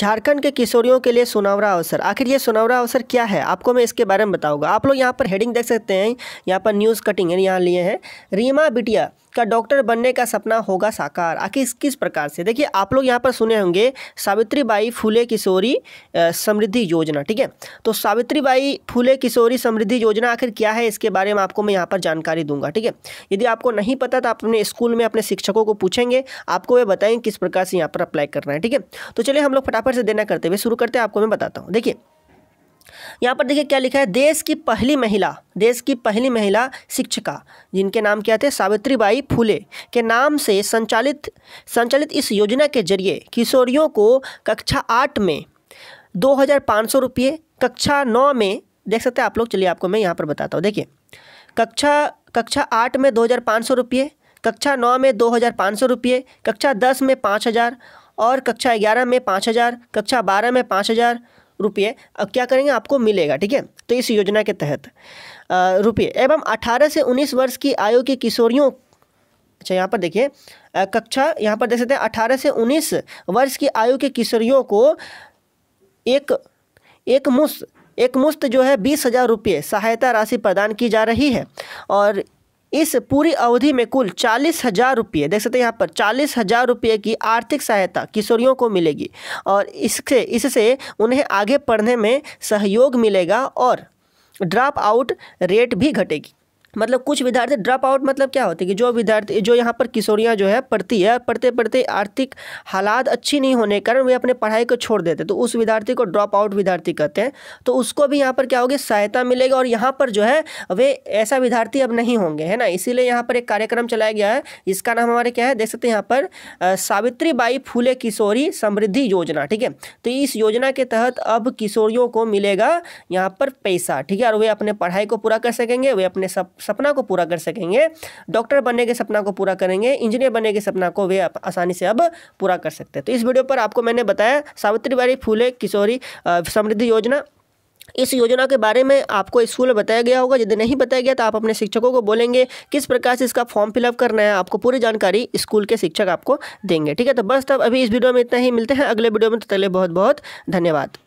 झारखंड के किशोरियों के लिए सुनावरा अवसर आखिर ये सुनावरा अवसर क्या है आपको मैं इसके बारे में बताऊंगा आप लोग यहाँ पर हेडिंग देख सकते हैं यहाँ पर न्यूज़ कटिंग यहाँ लिए हैं रीमा बिटिया क्या डॉक्टर बनने का सपना होगा साकार आखिर किस प्रकार से देखिए आप लोग यहाँ पर सुने होंगे सावित्री बाई फूले किशोरी समृद्धि योजना ठीक है तो सावित्री बाई फूले किशोरी समृद्धि योजना आखिर क्या है इसके बारे में आपको मैं यहाँ पर जानकारी दूंगा ठीक है यदि आपको नहीं पता तो आप अपने स्कूल में अपने शिक्षकों को पूछेंगे आपको वे बताएंगे किस प्रकार से यहाँ पर अप्लाई करना है ठीक है तो चलिए हम लोग फटाफट से देना करते हुए शुरू करते हैं आपको मैं बताता हूँ देखिए यहाँ पर देखिए क्या लिखा है देश की पहली महिला देश की पहली महिला शिक्षिका जिनके नाम क्या थे सावित्रीबाई फूले के नाम से संचालित संचालित इस योजना के जरिए किशोरियों को कक्षा आठ में दो हज़ार पाँच सौ रुपये कक्षा नौ में देख सकते हैं आप लोग चलिए आपको मैं यहाँ पर बताता हूँ देखिए कक्षा कक्षा आठ में दो हज़ार पाँच सौ रुपये कक्षा नौ में दो हज़ार पाँच सौ रुपये कक्षा दस में पाँच हज़ार और कक्षा ग्यारह में पाँच हज़ार कक्षा बारह में पाँच हज़ार रुपये क्या करेंगे आपको मिलेगा ठीक है तो इस योजना के तहत रुपये एवं 18 से 19 वर्ष की आयु की किशोरियों अच्छा यहाँ पर देखिए कक्षा यहाँ पर देख सकते हैं अठारह से उन्नीस वर्ष की आयु के किशोरियों को एक एक मुफ्त एक मुफ्त जो है बीस हज़ार रुपये सहायता राशि प्रदान की जा रही है और इस पूरी अवधि में कुल चालीस हज़ार रुपये देख सकते हैं यहाँ पर चालीस हज़ार रुपये की आर्थिक सहायता किशोरियों को मिलेगी और इससे इससे उन्हें आगे पढ़ने में सहयोग मिलेगा और ड्रॉप आउट रेट भी घटेगी मतलब कुछ विद्यार्थी ड्रॉप आउट मतलब क्या होते हैं कि जो विद्यार्थी जो यहाँ पर किशोरियाँ जो है पढ़ती है पढ़ते पढ़ते आर्थिक हालात अच्छी नहीं होने के कारण वे अपने पढ़ाई को छोड़ देते तो उस विद्यार्थी को ड्रॉप आउट विद्यार्थी कहते हैं तो उसको भी यहाँ पर क्या होगी सहायता मिलेगी और यहाँ पर जो है वे ऐसा विद्यार्थी अब नहीं होंगे है ना इसीलिए यहाँ पर एक कार्यक्रम चलाया गया है इसका नाम हमारे क्या है देख सकते हैं यहाँ पर सावित्री बाई फूले किशोरी समृद्धि योजना ठीक है तो इस योजना के तहत अब किशोरियों को मिलेगा यहाँ पर पैसा ठीक है और वे अपने पढ़ाई को पूरा कर सकेंगे वे अपने सब सपना को पूरा कर सकेंगे डॉक्टर बनने के सपना को पूरा करेंगे इंजीनियर बनने के सपना को वे आसानी से अब पूरा कर सकते हैं तो इस वीडियो पर आपको मैंने बताया सावित्रीबाई फूले किशोरी समृद्धि योजना इस योजना के बारे में आपको स्कूल में बताया गया होगा यदि नहीं बताया गया तो आप अपने शिक्षकों को बोलेंगे किस प्रकार से इसका फॉर्म फिलअप करना है आपको पूरी जानकारी स्कूल के शिक्षक आपको देंगे ठीक है तो बस तब अभी इस वीडियो में इतना ही मिलते हैं अगले वीडियो में तो तले बहुत बहुत धन्यवाद